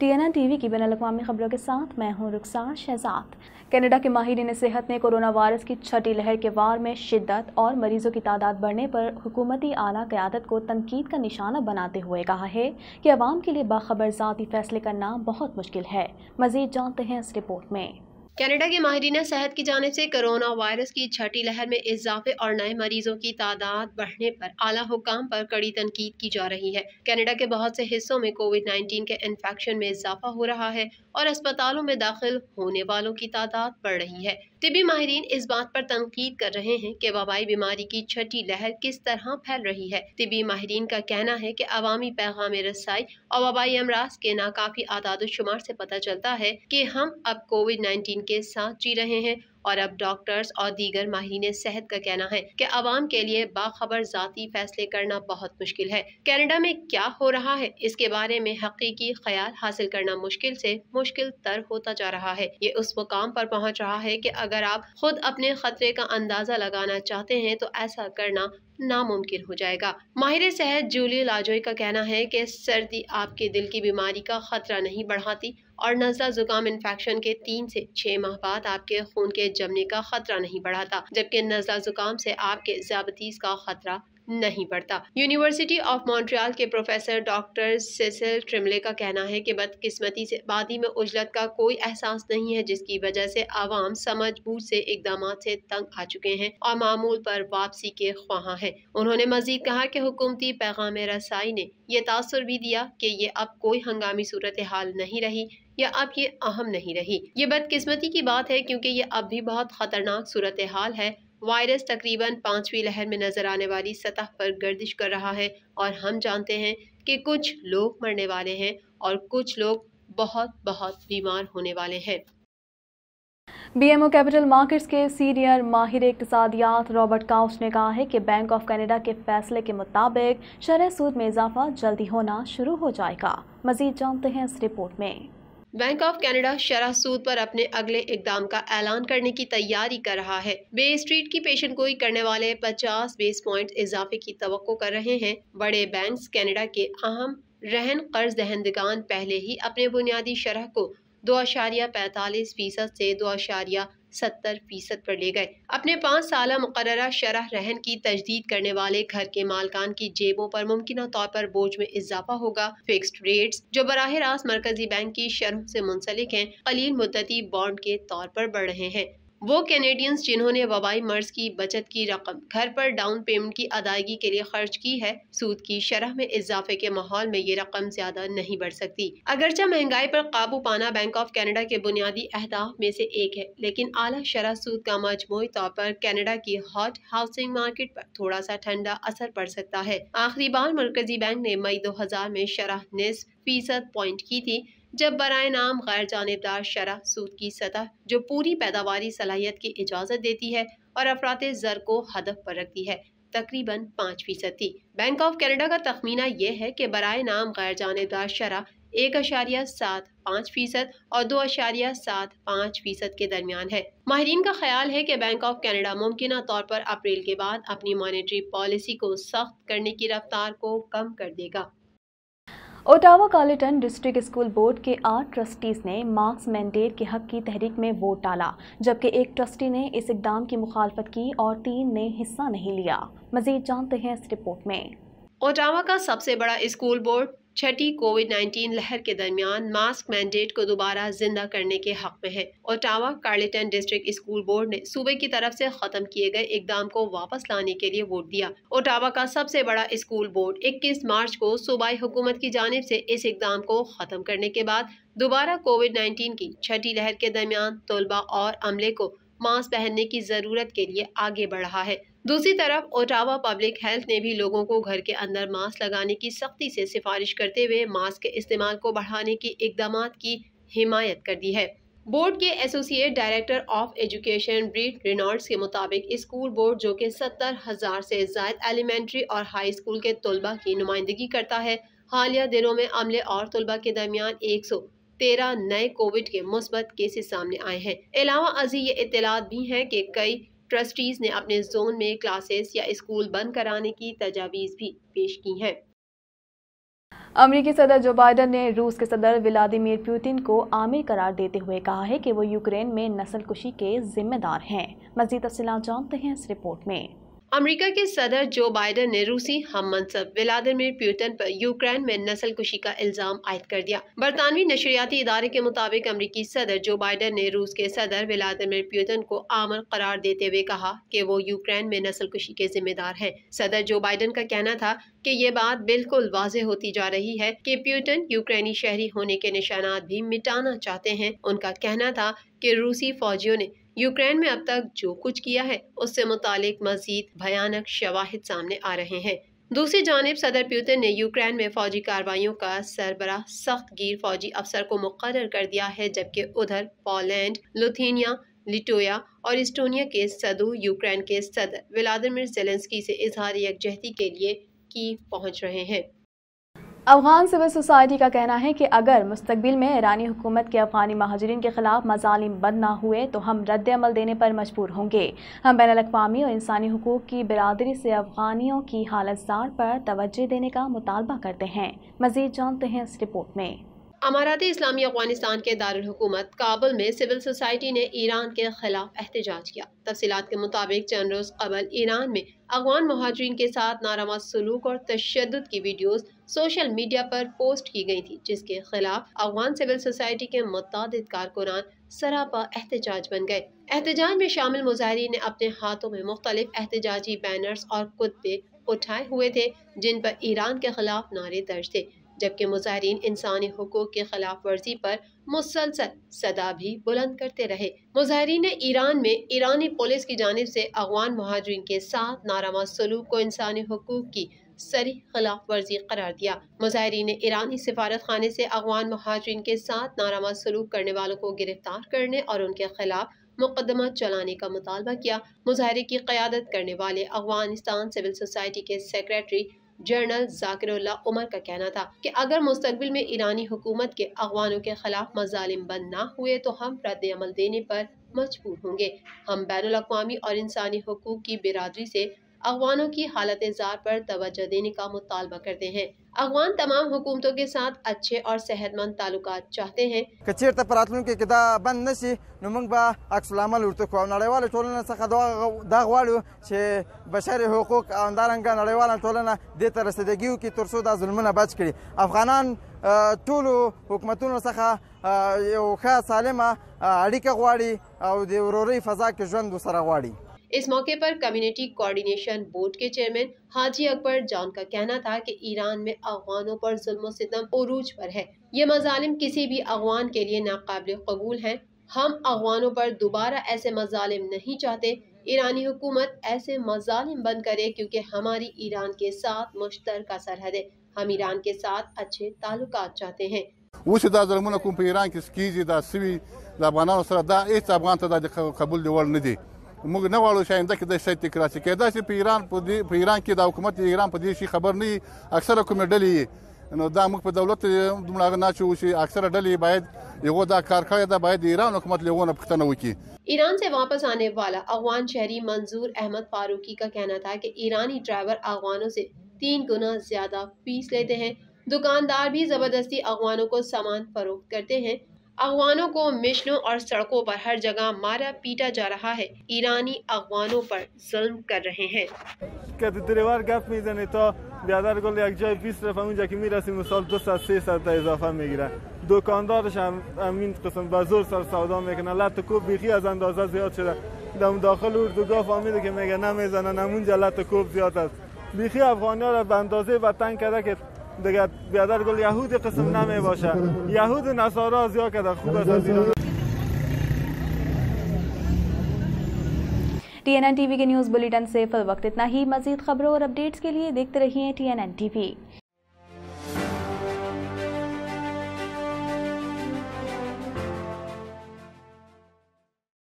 TNN TV की ban अवी खबरों के साथ मैं हूं रुखसार शहजाद कनाडा के माहरीन सेहत ने कोरोना वायरस की छठी लहर के वार में शिद्दत और मरीजों की तादाद बढ़ने पर हुकूमती आला क़्यादत को तनकीद का निशाना बनाते हुए कहा है कि आवाम के लिए बाखबर ज़ाती फैसले करना बहुत मुश्किल है मजीद जानते हैं इस रिपोर्ट में कनाडा के माहरीन सेहत की जानब से कोरोना वायरस की छठी लहर में इजाफे और नए मरीजों की तादाद बढ़ने पर आला हुकाम पर कड़ी तनकीद की जा रही है कनाडा के बहुत से हिस्सों में कोविड 19 के इन्फेक्शन में इजाफा हो रहा है और अस्पतालों में दाखिल होने वालों की तादाद बढ़ रही है तिबी माहरीन इस बात पर तनकीद कर रहे हैं कि वबाई बीमारी की छठी लहर किस तरह फैल रही है तिबी माहरीन का कहना है कि अवामी पैगाम रसाई और वबाई अमराज के नाकाफी आदाद शुमार से पता चलता है कि हम अब कोविड नाइन्टीन के साथ जी रहे हैं और अब डॉक्टर्स और दीगर माहरीन सेहत का कहना है कि आवाम के लिए बाखबर ज़ाती फैसले करना बहुत मुश्किल है कैनेडा में क्या हो रहा है इसके बारे में हकीकी ख्याल हासिल करना मुश्किल से मुश्किल तर होता जा रहा है ये उस मुकाम पर पहुंच रहा है कि अगर आप खुद अपने खतरे का अंदाज़ा लगाना चाहते हैं तो ऐसा करना नामुमकिन हो जाएगा माहिर सेहत जूली लाजोई का कहना है कि सर्दी आपके दिल की बीमारी का ख़तरा नहीं बढ़ाती और नजला जुकाम इन्फेक्शन के तीन से छः माह बाद आपके खून के जमने का खतरा नहीं बढ़ाता जबकि नजला जुकाम से आपके ज्यादतीस का खतरा नहीं पड़ता यूनिवर्सिटी ऑफ मॉन्ट्रियल के प्रोफेसर डॉक्टर सेसिल ट्रिमले का कहना है कि बदकिस्मती से आबादी में उजलत का कोई एहसास नहीं है जिसकी वजह से आवाम समझ बूझ से इकदाम से तंग आ चुके हैं और मामूल पर वापसी के ख्वाहा हैं उन्होंने मजीद कहा कि हुकूमती पैगाम रसाई ने यह तासर भी दिया कि ये अब कोई हंगामी सूरत हाल नहीं रही या अब ये अहम नहीं रही ये बदकिस्मती की बात है क्योंकि ये अब भी बहुत ख़तरनाक सूरत हाल है वायरस तकरीबन पाँचवीं लहर में नज़र आने वाली सतह पर गर्दिश कर रहा है और हम जानते हैं कि कुछ लोग मरने वाले हैं और कुछ लोग बहुत बहुत बीमार होने वाले हैं बीएमओ कैपिटल मार्केट्स के सीनियर माहिर इकतदियात रॉबर्ट काउस ने कहा है कि बैंक ऑफ कनाडा के फैसले के मुताबिक शरह सूद में इजाफा जल्दी होना शुरू हो जाएगा मजीद जानते हैं इस रिपोर्ट में बैंक ऑफ कनाडा शरह सूद पर अपने अगले इकदाम का ऐलान करने की तैयारी कर रहा है बे स्ट्रीट की पेशन गोई करने वाले 50 बेस पॉइंट इजाफे की तो कर रहे हैं बड़े बैंक्स कनाडा के अहम रहन कर्ज दहंदगान पहले ही अपने बुनियादी शरह को दो अशारिया पैंतालीस फीसद से दो अशारिया सत्तर फीसद पर ले गए अपने पाँच साल मुकर शरह रहन की तजदीद करने वाले घर के मालकान की जेबों पर मुमकिन तौर पर बोझ में इजाफा होगा फिक्स रेट्स जो बरह रास्त मरकजी बैंक की शरह से मुंसलिक हैं कलील मुद्दती बॉन्ड के तौर पर बढ़ रहे हैं वो कैनेडियंस जिन्होंने वबाई मर्ज की बचत की रकम घर पर डाउन पेमेंट की अदायगी के लिए खर्च की है सूद की शरह में इजाफे के माहौल में ये रकम ज्यादा नहीं बढ़ सकती अगरचा महंगाई पर काबू पाना बैंक ऑफ कैनेडा के बुनियादी अहदाफ में से एक है लेकिन आला शरह सूद का मजमू तौर पर कैनेडा की हॉट हाउसिंग मार्केट पर थोड़ा सा ठंडा असर पड़ सकता है आखिरी बार मरकजी बैंक ने मई दो हजार में शरह निसफ फीसद पॉइंट की थी जब बरए नाम गैर जानबदार शरह सूद की सतह जो पूरी पैदावारी सलाहियत की इजाज़त देती है और अफरात ज़र को हदफ पर रखती है तकरीबन पाँच फीसद थी बैंक ऑफ कैनेडा का तखमीना यह है कि बरए नाम गैर जानबदार शरह एक अशारिया सात पाँच फीसद और दो अशारिया सात पाँच फीसद के दरमियान है माहरीन का ख्याल है कि बैंक ऑफ कैनेडा मुमकिन तौर पर अप्रैल के बाद अपनी मॉनिटरी पॉलिसी को सख्त करने की रफ्तार को कम कर देगा Ottawa Carleton district school board के आठ ट्रस्टीज़ ने मार्क्स मैंडेट के हक की तहरीक में वोट डाला जबकि एक ट्रस्टी ने इस इकदाम की मुखालफत की और तीन ने हिस्सा नहीं लिया मजीद जानते हैं इस रिपोर्ट में ओटावा का सबसे बड़ा स्कूल बोर्ड छठी कोविड 19 लहर के दरमियान मास्क मैंडेट को दोबारा जिंदा करने के हक में है Ottawa Carleton district school board ने सूबे की तरफ से खत्म किए गए इकदाम को वापस लाने के लिए वोट दिया ओटावा का सबसे बड़ा स्कूल बोर्ड 21 मार्च को सूबाई हुकूमत की जानब से इस इकदाम को खत्म करने के बाद दोबारा कोविड नाइन्टीन की छठी लहर के दरमियान तलबा और अमले को मास्क पहनने की जरूरत के लिए आगे बढ़ा है दूसरी तरफ ओटावा पब्लिक हेल्थ ने भी लोगों को घर के अंदर मास्क लगाने की सख्ती से सिफारिश करते हुए मास्क के इस्तेमाल को बढ़ाने की इकदाम की हिमायत कर दी है बोर्ड के associate director of education Brett Reynolds के मुताबिक स्कूल बोर्ड जो कि सत्तर हज़ार से ज्यादा एलिमेंट्री और हाई स्कूल के तलबा की नुमाइंदगी करता है हालिया दिनों में अमले और तलबा के दरमियान एक सौ तेरह नए कोविड के मुस्बत केसेस सामने आए हैं अलावा अजी ये इतलात भी हैं कि कई ट्रस्टीज़ ने अपने जोन में क्लासेस या स्कूल बंद कराने की तजावीज़ भी पेश की हैं अमरीकी सदर जो बाइडन ने रूस के सदर व्लादिमिर पुतिन को आमिर करार देते हुए कहा है कि वो यूक्रेन में नस्लकुशी के जिम्मेदार हैं मजीद तफसी जानते हैं इस रिपोर्ट में अमेरिका के सदर जो बाइडन ने रूसी हम मनसब व्लादिमिर प्यूटन पर यूक्रेन में कुशी का इल्ज़ाम आयद कर दिया बरतानवी नशरियाती इदारे के मुताबिक अमरीकी सदर जो बाइडन ने रूस के सदर व्लादिमिर प्यूटन को आमन करार देते हुए कहा कि वो यूक्रेन में कुशी के जिम्मेदार हैं सदर जो बाइडन का कहना था कि ये बात बिल्कुल वाजह होती जा रही है कि प्यूटन यूक्रेनी शहरी होने के निशानात भी मिटाना चाहते हैं उनका कहना था कि रूसी फौजियों ने यूक्रेन में अब तक जो कुछ किया है उससे मुताल मजीद भयानक शवाहद सामने आ रहे हैं दूसरी जानब सदर प्यूतिन ने यूक्रेन में फौजी कार्रवाइयों का सरबरा सख्त गिर फौजी अफसर को मुकर कर दिया है जबकि उधर पोलैंड लुथीनिया लिटोया और इस्टोनिया के सदू यूक्रेन के सदर व्लादिमिर जेलेंसकी से इजहार यकजहती के लिए की पहुंच रहे हैं अफगान सिविल सोसाइटी का कहना है कि अगर मुस्तबिल में ईरानी हुकूमत के अफगानी महाजरीन के खिलाफ मजालिम बंद ना हुए तो हम रद्द अमल देने पर मजबूर होंगे हम बैन अवी और इंसानी हकूक़ की बिरादरी से अफगानियों की हालत सार पर तोज्जह देने का मुतालबा करते हैं मजीद जानते हैं इस रिपोर्ट में अमारात इस्लामी अफगानिस्तान के दारकूमत काबुल में सिविल सोसाइटी ने ईरान के खिलाफ एहतजाज किया तफसीत के मुताबिक चंद रोज़ कबल ईरान में अफगान महाजरीन के साथ नारामा सलूक और तशद की वीडियोज़ सोशल मीडिया पर पोस्ट की गई थी जिसके खिलाफ अफगान सिविल सोसाइटी के मुतद कारकुनान सरापा एहतजाज बन गए एहतजाज में शामिल मुजाहरी ने अपने हाथों में मुख्तलिफ एहतजाजी बैनर्स और कुत्ते उठाए हुए थे जिन पर ईरान के खिलाफ नारे दर्ज थे जबकि मुजाहरीन इंसानी हकूक के खिलाफ वर्जी पर मुसलसल सदा भी बुलंद करते रहे मुजाहरीन ने ईरान में ईरानी पुलिस की जानब से अफगान महाजरीन के साथ नारामा सलूक को इंसानी हकूक की सरी खिलाफ वर्जी करार दिया मुजाहरीन ने ईरानी सिफारत खाने से अगवान महाजरीन के साथ नारामा सलूक करने वालों को गिरफ्तार करने और उनके खिलाफ मुकदमा चलाने का मुतालबा किया मुजाहरे की क्यादत करने वाले अफगानिस्तान सिविल सोसाइटी के सेक्रेटरी जनरल जाकिर उमर का कहना था कि अगर मुस्तबिल में ईरानी हुकूमत के अफवानों के खिलाफ मजालिम बंद ना हुए तो हम रद्द अमल देने पर मजबूर होंगे हम बैन अवी और इंसानी हकूक की बिरादरी से अगवानों की हालत ज़ार पर तोज्जो देने का मुतालबा करते हैं अगवान तमाम हुकूमतों के साथ अच्छे और सेहतमंद ताल्लुक चाहते हैं کچیر ته پراتلونکو کې دا بند نشي نو موږ به عکس العمل ورته کوو نړیواله ټولنه څخه دا غواړو چې بشري حقوق او همدارنګه نړیواله ټولنه دې ته رسیدګي وکړي تر څو دا ظلمونه بچ کړي افغانان ټولو حکومتونو څخه یو ښه سالمه اړیکه غواړي او د ورورۍ فضا کې ژوند وسره غواړي इस मौके पर कम्युनिटी कोऑर्डिनेशन बोर्ड के चेयरमैन हाजी अकबर जॉन का कहना था कि ईरान में अफगानों पर जुल्म सितम उरूज पर है ये मजालिम किसी भी अफगान के लिए नाकबिल कबूल हैं हम अफगानों पर दोबारा ऐसे मजालिम नहीं चाहते ईरानी हुकूमत ऐसे मजालिम बंद करे क्योंकि हमारी ईरान के साथ मुश्तर सरहद है हम ईरान के साथ अच्छे ताल्लुक चाहते हैं موږ نه غواړو چې آینده کې د شي تکرار شي کېدای شي په ایران په دې په ایران کې د حکومت ایران په دې شي خبر نه اکثره کوم ډلې نو دا موږ په دولت دومره نه چو شي اکثره ډلې باید یو دا کار کړی دا باید ایران حکومت له غوونه پښتنه وکړي ईरान से वापस आने वाला अफगान शहरी मंजूर अहमद फारूकी का कहना था कि ईरानी ड्राइवर अफगानों से तीन गुना ज्यादा फीस लेते हैं दुकानदार भी जबरदस्ती अफगानों को सामान फरोख्त करते हैं کو को اور سڑکوں پر ہر جگہ مارا پیٹا جا رہا ہے ایرانی ईरानी پر ظلم کر رہے ہیں हैं دریور گپ میزنے تو بیادر گل یک جای 20 رفت اونجا که میرسیم سال 200 300 تا اضافه میگیره دکاندارش امین همین قسم به سر سودا میکنه تو کوب بیخی از اندازہ زیاد شده دم داخل اردوگاه فهمیده که میگه نمیزنن همونجا تو کوب زیاد است بیخی افغانی ها را به اندازه وطن کرده که دیگر بیادر گل یهود قسم نمی باشه یهود نصارا زیا کده خوب است T N N T V کے نیوز بلیٹن سے فل اتنا ہی مزید خبروں اور اپڈیٹس کے لیے دیکھتے رہیے ٹی این این ٹی وی